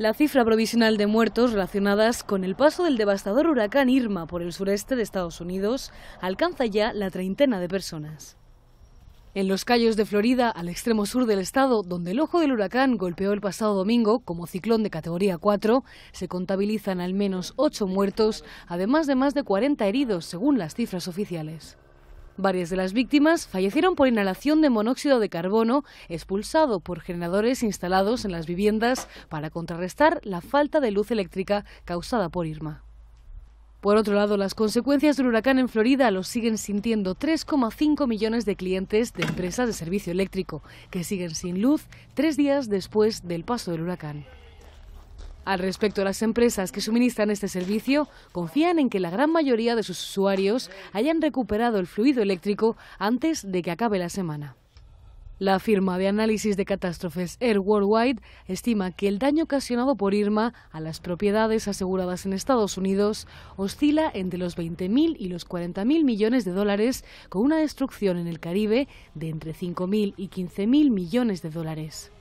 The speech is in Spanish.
La cifra provisional de muertos relacionadas con el paso del devastador huracán Irma por el sureste de Estados Unidos alcanza ya la treintena de personas. En los callos de Florida, al extremo sur del estado, donde el ojo del huracán golpeó el pasado domingo como ciclón de categoría 4, se contabilizan al menos 8 muertos, además de más de 40 heridos, según las cifras oficiales. Varias de las víctimas fallecieron por inhalación de monóxido de carbono expulsado por generadores instalados en las viviendas para contrarrestar la falta de luz eléctrica causada por Irma. Por otro lado, las consecuencias del huracán en Florida los siguen sintiendo 3,5 millones de clientes de empresas de servicio eléctrico, que siguen sin luz tres días después del paso del huracán. Al respecto, las empresas que suministran este servicio confían en que la gran mayoría de sus usuarios hayan recuperado el fluido eléctrico antes de que acabe la semana. La firma de análisis de catástrofes Air Worldwide estima que el daño ocasionado por Irma a las propiedades aseguradas en Estados Unidos oscila entre los 20.000 y los 40.000 millones de dólares, con una destrucción en el Caribe de entre 5.000 y 15.000 millones de dólares.